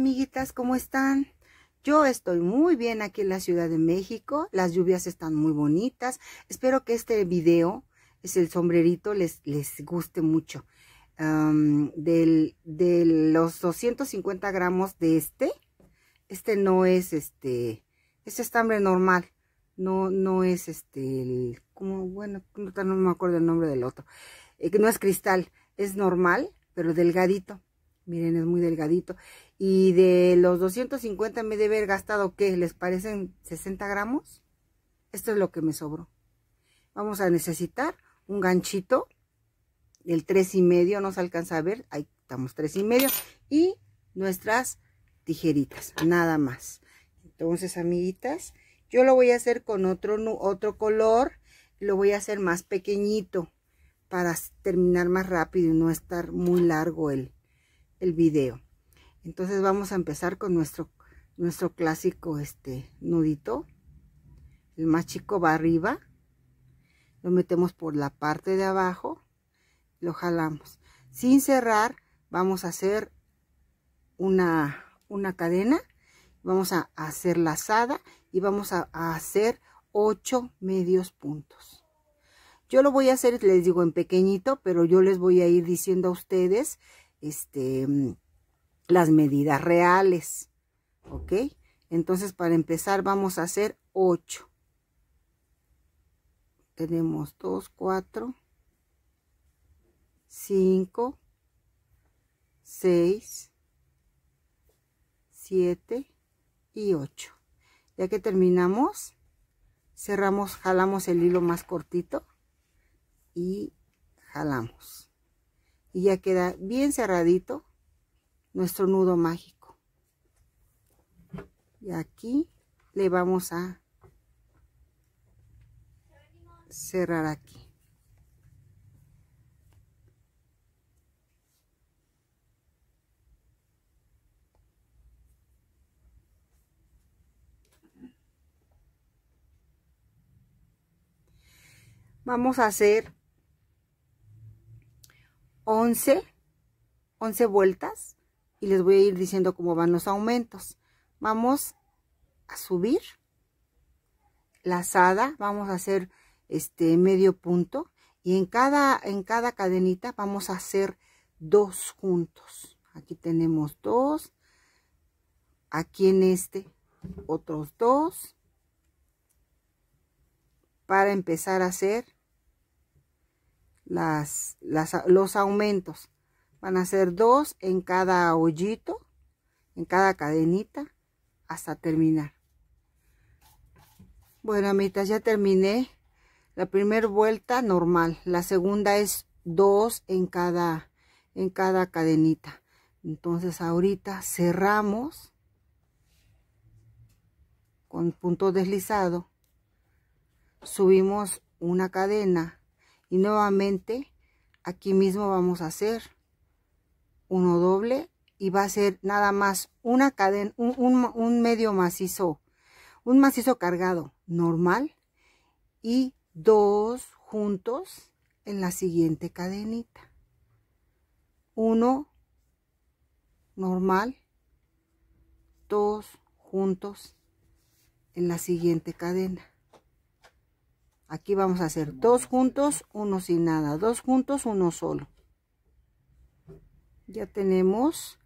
amiguitas? ¿Cómo están? Yo estoy muy bien aquí en la Ciudad de México. Las lluvias están muy bonitas. Espero que este video, es el sombrerito, les, les guste mucho. del, de los 250 gramos de este, este no es este, este estambre normal. No, no es este, como, bueno, no, me acuerdo el nombre del otro. Eh, que no es cristal, es normal, pero delgadito. Miren, es muy delgadito. Y de los 250 me debe haber gastado, ¿qué? ¿Les parecen 60 gramos? Esto es lo que me sobró. Vamos a necesitar un ganchito del 3 y medio, no se alcanza a ver, ahí estamos tres y medio, y nuestras tijeritas, nada más. Entonces, amiguitas, yo lo voy a hacer con otro, otro color, lo voy a hacer más pequeñito para terminar más rápido y no estar muy largo el, el video. Entonces vamos a empezar con nuestro, nuestro clásico este, nudito. El más chico va arriba. Lo metemos por la parte de abajo. Lo jalamos. Sin cerrar vamos a hacer una, una cadena. Vamos a hacer lazada y vamos a, hacer ocho medios puntos. Yo lo voy a hacer, les digo, en pequeñito, pero yo les voy a ir diciendo a ustedes, este, las medidas reales. ¿Ok? Entonces, para empezar, vamos a hacer 8. Tenemos 2, 4, 5, 6, 7 y 8. Ya que terminamos, cerramos, jalamos el hilo más cortito y jalamos. Y ya queda bien cerradito nuestro nudo mágico. Y aquí le vamos a cerrar aquí. vamos a hacer 11, once vueltas y les voy a ir diciendo cómo van los aumentos. Vamos a subir la lazada, vamos a hacer este medio punto y en cada, en cada cadenita vamos a hacer dos juntos. Aquí tenemos dos, aquí en este otros dos para empezar a hacer los aumentos. Van a ser dos en cada hoyito, en cada cadenita, hasta terminar. Bueno, amitas, ya terminé la primera vuelta normal. La segunda es dos en cada, en cada cadenita. Entonces ahorita cerramos con punto deslizado. Subimos una cadena y nuevamente aquí mismo vamos a hacer uno doble y va a ser nada más una cadena, un, medio macizo, un macizo cargado normal y dos juntos en la siguiente cadenita. Uno normal, dos juntos en la siguiente cadena. Aquí vamos a hacer dos juntos, uno sin nada, dos juntos, uno solo ya tenemos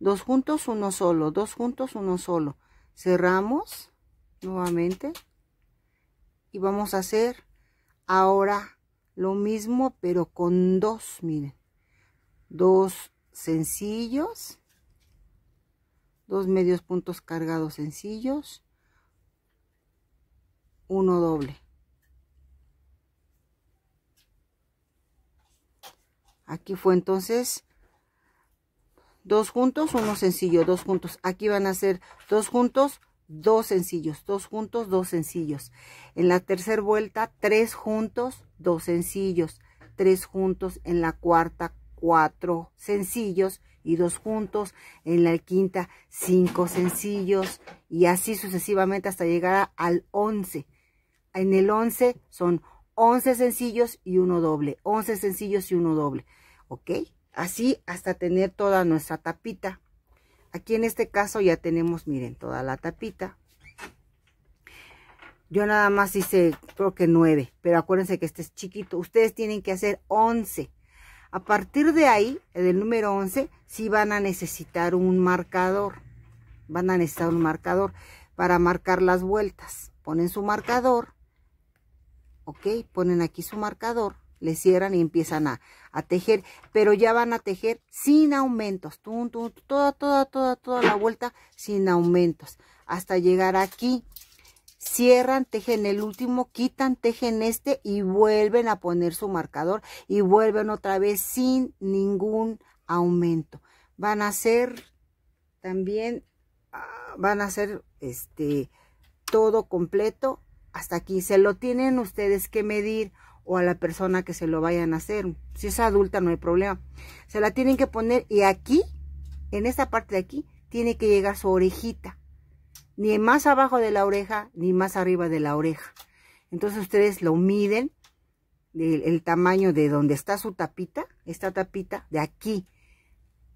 dos juntos uno solo dos juntos uno solo cerramos nuevamente y vamos a hacer ahora lo mismo pero con dos miren dos sencillos dos medios puntos cargados sencillos uno doble Aquí fue entonces dos juntos, uno sencillo, dos juntos. Aquí van a ser dos juntos, dos sencillos, dos juntos, dos sencillos. En la tercera vuelta, tres juntos, dos sencillos, tres juntos. En la cuarta, cuatro sencillos y dos juntos. En la quinta, cinco sencillos y así sucesivamente hasta llegar al once. En el once son 11 sencillos y uno doble, 11 sencillos y uno doble, ¿ok? Así hasta tener toda nuestra tapita. Aquí en este caso ya tenemos, miren, toda la tapita. Yo nada más hice, creo que 9, pero acuérdense que este es chiquito. Ustedes tienen que hacer 11. A partir de ahí, del número 11, sí van a necesitar un marcador. Van a necesitar un marcador para marcar las vueltas. Ponen su marcador ¿ok? Ponen aquí su marcador, le cierran y empiezan a, tejer, pero ya van a tejer sin aumentos, toda, toda, toda, toda la vuelta sin aumentos, hasta llegar aquí. Cierran, tejen el último, quitan, tejen este y vuelven a poner su marcador y vuelven otra vez sin ningún aumento. Van a hacer también, ah, van a hacer este todo completo hasta aquí. Se lo tienen ustedes que medir o a la persona que se lo vayan a hacer. Si es adulta no hay problema. Se la tienen que poner y aquí, en esta parte de aquí, tiene que llegar su orejita. Ni más abajo de la oreja, ni más arriba de la oreja. Entonces ustedes lo miden, el, tamaño de donde está su tapita, esta tapita, de aquí.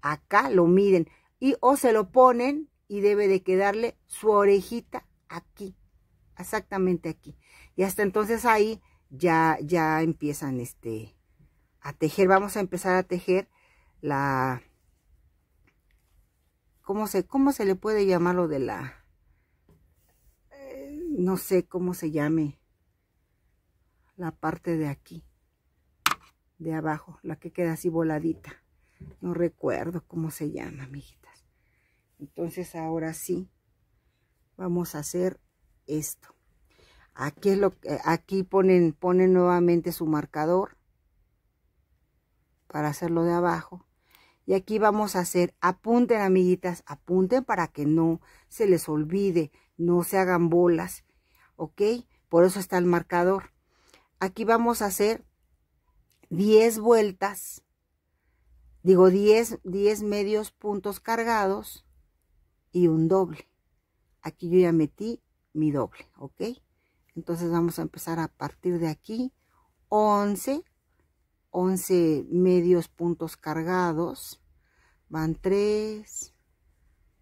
Acá lo miden. Y o se lo ponen y debe de quedarle su orejita aquí exactamente aquí. Y hasta entonces ahí ya, ya empiezan este, a tejer. Vamos a empezar a tejer la... ¿Cómo se, cómo se le puede llamar lo de la... Eh, no sé cómo se llame la parte de aquí, de abajo, la que queda así voladita. No recuerdo cómo se llama, amiguitas. Entonces ahora sí, vamos a hacer esto. Aquí, es lo, eh, aquí ponen, ponen nuevamente su marcador para hacerlo de abajo. Y aquí vamos a hacer, apunten amiguitas, apunten para que no se les olvide, no se hagan bolas, ¿ok? Por eso está el marcador. Aquí vamos a hacer 10 vueltas, digo 10, 10 medios puntos cargados y un doble. Aquí yo ya metí mi doble, ¿ok? Entonces vamos a empezar a partir de aquí, 11, 11 medios puntos cargados, van 3,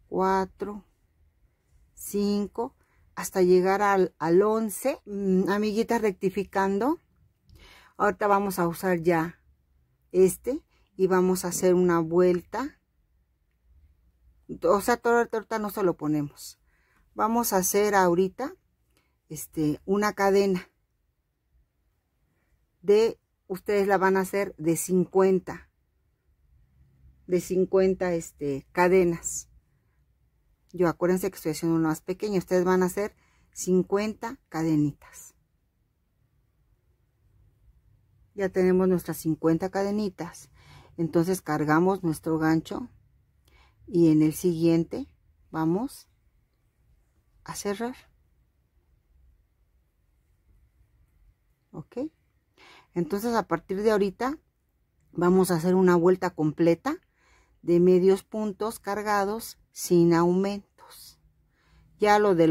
4, 5, hasta llegar al, al 11, mm, amiguitas rectificando, ahorita vamos a usar ya este y vamos a hacer una vuelta, o sea, ahorita no se lo ponemos, vamos a hacer ahorita este, una cadena de, ustedes la van a hacer de 50, de 50 este, cadenas. Yo acuérdense que estoy haciendo una más pequeña, ustedes van a hacer 50 cadenitas. Ya tenemos nuestras 50 cadenitas. Entonces cargamos nuestro gancho y en el siguiente vamos a cerrar. ¿Ok? Entonces a partir de ahorita vamos a hacer una vuelta completa de medios puntos cargados sin aumentos. Ya lo de,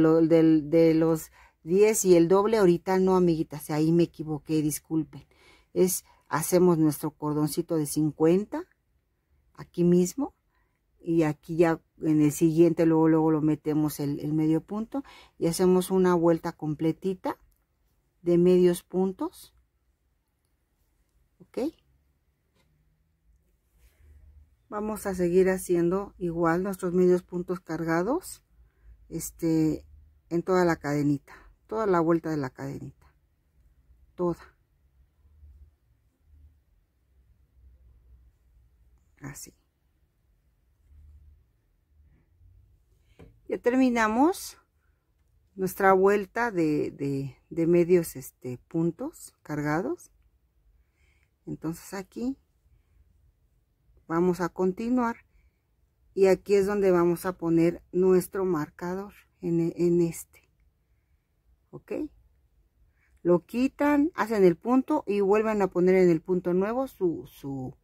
los 10 y el doble ahorita no, amiguitas, ahí me equivoqué, disculpen. Es, hacemos nuestro cordoncito de 50 aquí mismo y aquí ya en el siguiente luego luego lo metemos el, medio punto y hacemos una vuelta completita de medios puntos ok vamos a seguir haciendo igual nuestros medios puntos cargados este en toda la cadenita toda la vuelta de la cadenita toda así Ya terminamos nuestra vuelta de, de, medios este, puntos cargados. Entonces aquí vamos a continuar y aquí es donde vamos a poner nuestro marcador en, este. ¿Ok? Lo quitan, hacen el punto y vuelven a poner en el punto nuevo su, su,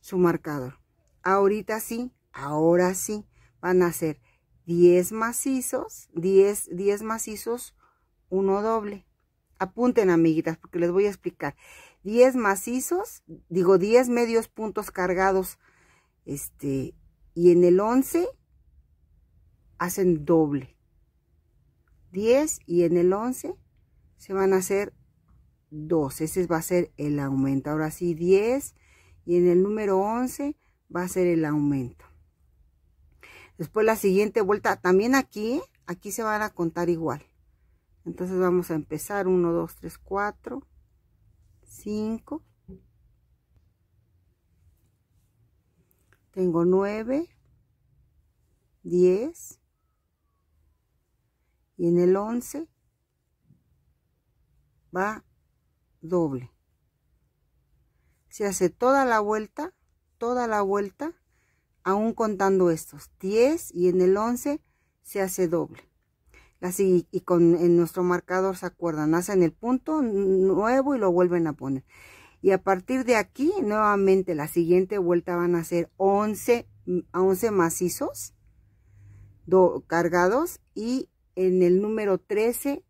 su marcador. Ahorita sí, ahora sí, van a hacer 10 macizos, 10, 10 macizos, uno doble. Apunten, amiguitas, porque les voy a explicar. 10 macizos, digo 10 medios puntos cargados, este, y en el 11 hacen doble. 10 y en el 11 se van a hacer 2. Ese va a ser el aumento. Ahora sí, 10 y en el número 11 va a ser el aumento. Después la siguiente vuelta, también aquí, aquí se van a contar igual. Entonces vamos a empezar 1, 2, 3, 4, 5. Tengo 9, 10. Y en el 11 va doble. Se hace toda la vuelta, toda la vuelta aún contando estos 10 y en el 11 se hace doble. Así, y con en nuestro marcador se acuerdan, hacen el punto nuevo y lo vuelven a poner. Y a partir de aquí, nuevamente la siguiente vuelta van a ser 11 a 11 macizos cargados y en el número 13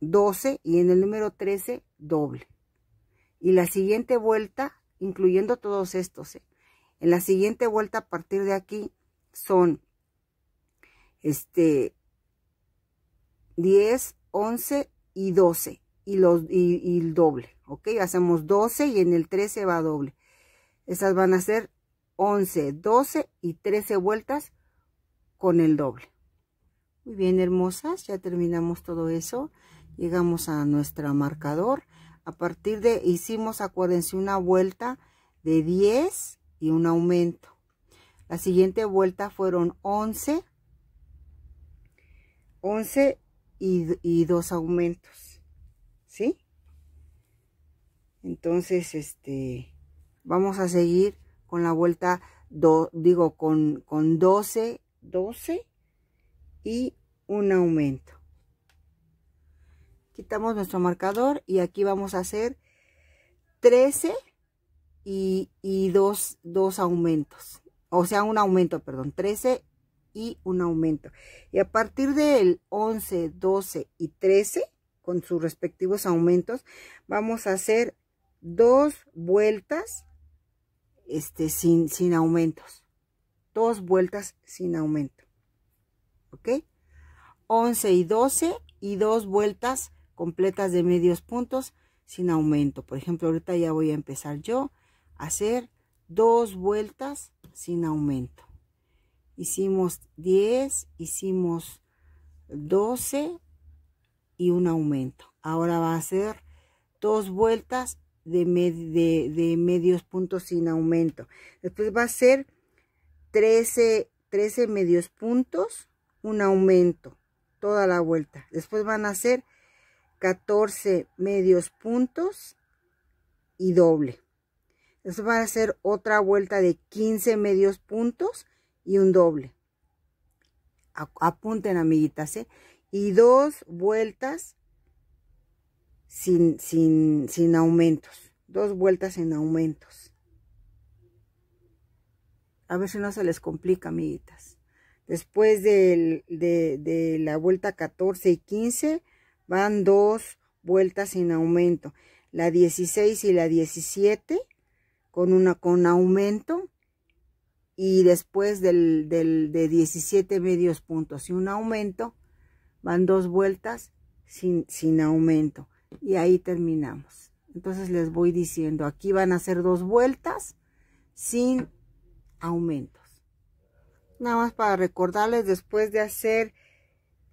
12 y en el número 13 doble. Y la siguiente vuelta, incluyendo todos estos, ¿eh? En la siguiente vuelta a partir de aquí son este 10, 11 y 12 y, los, y, el doble, ¿ok? Hacemos 12 y en el 13 va doble. Esas van a ser 11, 12 y 13 vueltas con el doble. Muy bien, hermosas, ya terminamos todo eso. Llegamos a nuestro marcador. A partir de, hicimos, acuérdense, una vuelta de 10, y un aumento. La siguiente vuelta fueron 11, 11 y, 2 dos aumentos, ¿sí? Entonces, este, vamos a seguir con la vuelta, 2 digo, con, con 12, 12 y un aumento. Quitamos nuestro marcador y aquí vamos a hacer 13 y, dos, aumentos. O sea, un aumento, perdón, 13 y un aumento. Y a partir del 11, 12 y 13, con sus respectivos aumentos, vamos a hacer dos vueltas este, sin, sin aumentos. Dos vueltas sin aumento. ¿Ok? 11 y 12 y dos vueltas completas de medios puntos sin aumento. Por ejemplo, ahorita ya voy a empezar yo hacer dos vueltas sin aumento. Hicimos 10, hicimos 12 y un aumento. Ahora va a ser dos vueltas de, medios puntos sin aumento. Después va a ser 13, 13 medios puntos, un aumento, toda la vuelta. Después van a ser 14 medios puntos y doble. Entonces va a ser otra vuelta de 15 medios puntos y un doble. Apunten, amiguitas, ¿eh? Y dos vueltas sin, sin, sin aumentos. Dos vueltas sin aumentos. A ver si no se les complica, amiguitas. Después de, de, la vuelta 14 y 15 van dos vueltas sin aumento. La 16 y la 17 con, una, con aumento y después del, de 17 medios puntos y un aumento, van dos vueltas sin, sin aumento. Y ahí terminamos. Entonces les voy diciendo, aquí van a hacer dos vueltas sin aumentos. Nada más para recordarles, después de hacer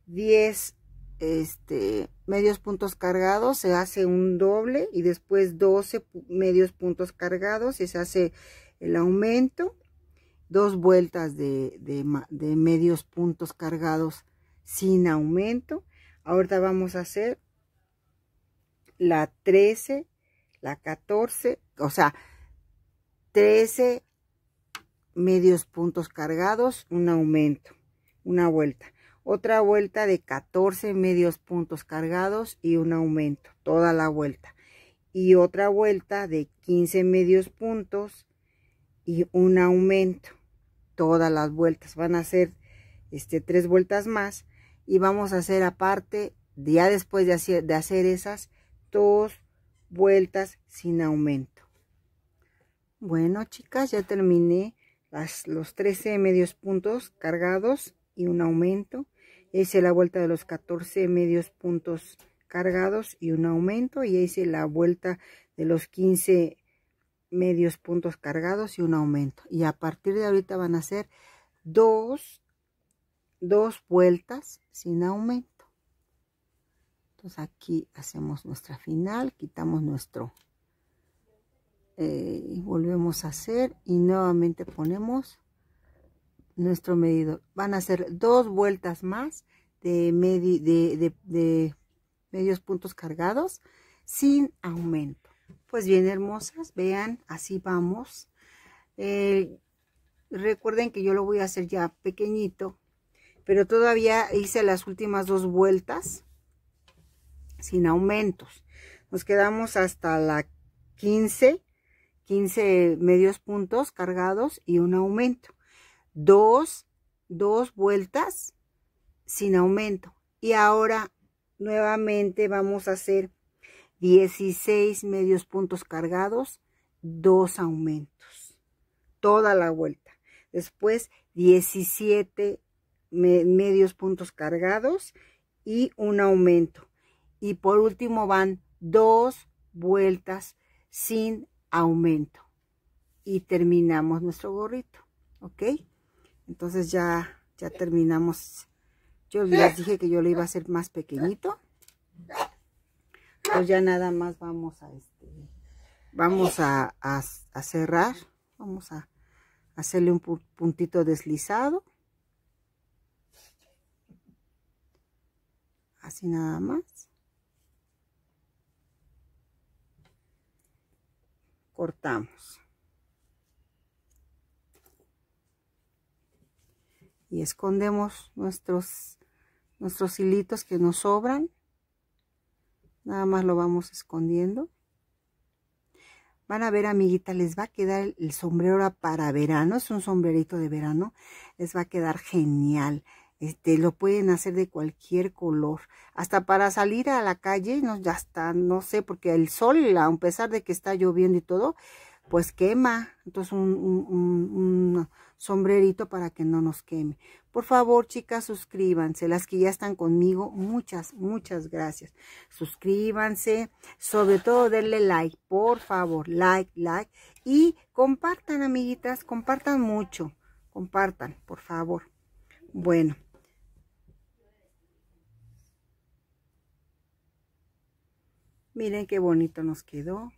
10 este, medios puntos cargados, se hace un doble y después 12 medios puntos cargados y se hace el aumento, dos vueltas de, medios puntos cargados sin aumento. Ahorita vamos a hacer la 13, la 14, o sea, 13 medios puntos cargados, un aumento, una vuelta. Otra vuelta de 14 medios puntos cargados y un aumento, toda la vuelta. Y otra vuelta de 15 medios puntos y un aumento, todas las vueltas. Van a ser este, tres vueltas más y vamos a hacer aparte, ya después de hacer, de hacer esas, dos vueltas sin aumento. Bueno, chicas, ya terminé las, los 13 medios puntos cargados y un aumento hice la vuelta de los 14 medios puntos cargados y un aumento y hice la vuelta de los 15 medios puntos cargados y un aumento y a partir de ahorita van a ser dos vueltas sin aumento entonces aquí hacemos nuestra final quitamos nuestro eh, Y volvemos a hacer y nuevamente ponemos nuestro medidor. Van a ser dos vueltas más de, de, medios puntos cargados sin aumento. Pues bien, hermosas, vean, así vamos. Eh, recuerden que yo lo voy a hacer ya pequeñito, pero todavía hice las últimas dos vueltas sin aumentos. Nos quedamos hasta la 15, 15 medios puntos cargados y un aumento dos, dos vueltas sin aumento. Y ahora nuevamente vamos a hacer 16 medios puntos cargados, dos aumentos, toda la vuelta. Después 17 medios puntos cargados y un aumento. Y por último van dos vueltas sin aumento. Y terminamos nuestro gorrito, ¿ok? Entonces ya, ya terminamos. Yo les dije que yo lo iba a hacer más pequeñito. Pues ya nada más vamos a este, vamos a, cerrar. Vamos a hacerle un puntito deslizado. Así nada más. Cortamos. y escondemos nuestros, nuestros hilitos que nos sobran. Nada más lo vamos escondiendo. Van a ver, amiguita, les va a quedar el, sombrero para verano. Es un sombrerito de verano. Les va a quedar genial. Este, lo pueden hacer de cualquier color, hasta para salir a la calle, no, ya está, no sé, porque el sol, a pesar de que está lloviendo y todo, pues quema. Entonces un, sombrerito para que no nos queme. Por favor, chicas, suscríbanse. Las que ya están conmigo, muchas, muchas gracias. Suscríbanse. Sobre todo, denle like, por favor. Like, like. Y compartan, amiguitas. Compartan mucho. Compartan, por favor. Bueno. Miren qué bonito nos quedó.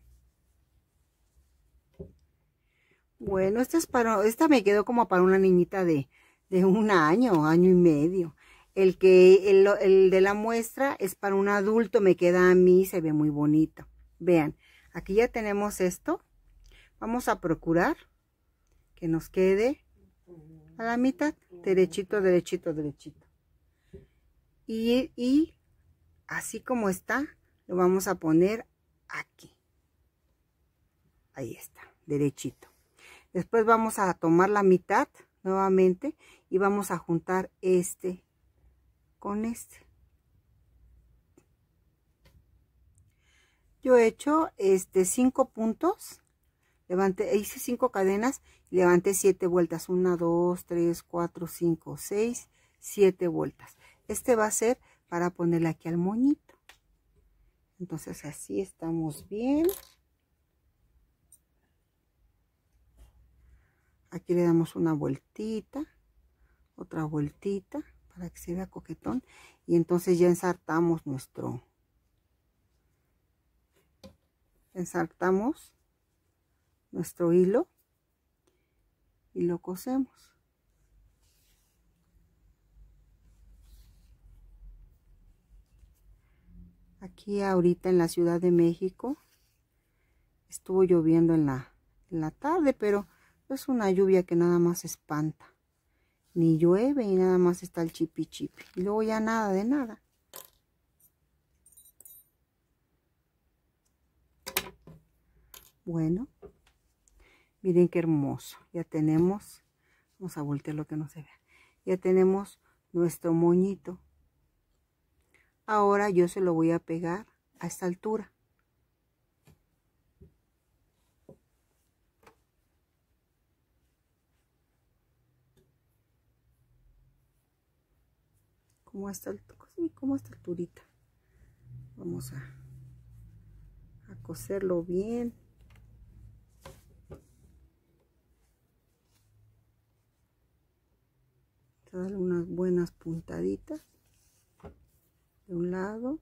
Bueno, esta es para, esta me quedó como para una niñita de, de un año, año y medio. El que, el, de la muestra es para un adulto, me queda a mí, se ve muy bonito. Vean, aquí ya tenemos esto. Vamos a procurar que nos quede a la mitad, derechito, derechito, derechito. Y, y así como está, lo vamos a poner aquí. Ahí está, derechito. Después vamos a tomar la mitad nuevamente y vamos a juntar este con este. Yo he hecho este puntos, levanté, hice cinco cadenas y levanté siete vueltas. Una, dos, tres, cuatro, cinco, seis, siete vueltas. Este va a ser para ponerle aquí al moñito. Entonces así estamos bien. Aquí le damos una vueltita, otra vueltita para que se vea coquetón. Y entonces ya ensartamos nuestro... Ensartamos nuestro hilo y lo cosemos. Aquí ahorita en la Ciudad de México estuvo lloviendo en la, en la tarde, pero es una lluvia que nada más espanta. Ni llueve y nada más está el chipi chipi. Y luego ya nada de nada. Bueno, miren qué hermoso. Ya tenemos, vamos a voltear lo que no se vea. Ya tenemos nuestro moñito. Ahora yo se lo voy a pegar a esta altura. como esta como alturita vamos a, a coserlo bien darle unas buenas puntaditas de un lado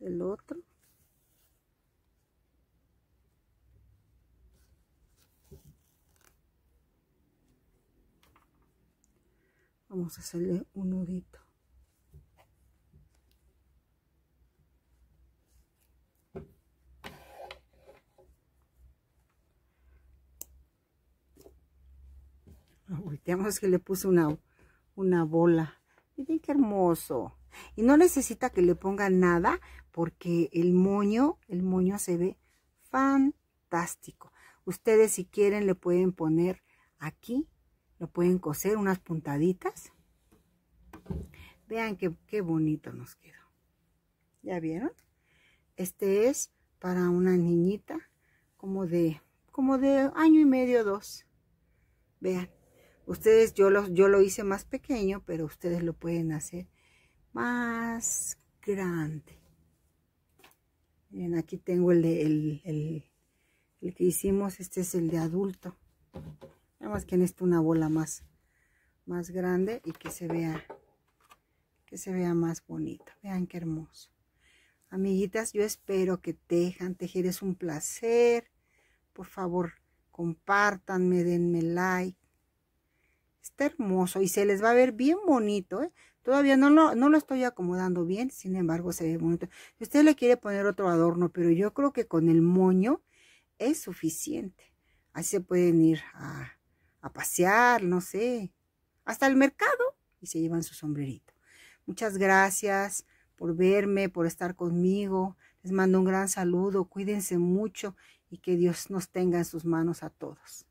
del otro vamos a hacerle un nudito ah, lo es que le puse una, una bola miren qué hermoso y no necesita que le ponga nada porque el moño el moño se ve fantástico ustedes si quieren le pueden poner aquí pueden coser unas puntaditas. Vean qué, bonito nos quedó. ¿Ya vieron? Este es para una niñita como de, como de año y medio, dos. Vean, ustedes, yo lo, yo lo hice más pequeño, pero ustedes lo pueden hacer más grande. Miren, aquí tengo el, el, el, el que hicimos, este es el de adulto. Nada más que en esto una bola más, más grande y que se vea, que se vea más bonito. Vean qué hermoso. Amiguitas, yo espero que tejan. Tejer es un placer. Por favor, compártanme, denme like. Está hermoso y se les va a ver bien bonito, ¿eh? Todavía no lo, no lo estoy acomodando bien, sin embargo se ve bonito. usted le quiere poner otro adorno, pero yo creo que con el moño es suficiente. Así se pueden ir a, a pasear, no sé, hasta el mercado y se llevan su sombrerito. Muchas gracias por verme, por estar conmigo. Les mando un gran saludo, cuídense mucho y que Dios nos tenga en sus manos a todos.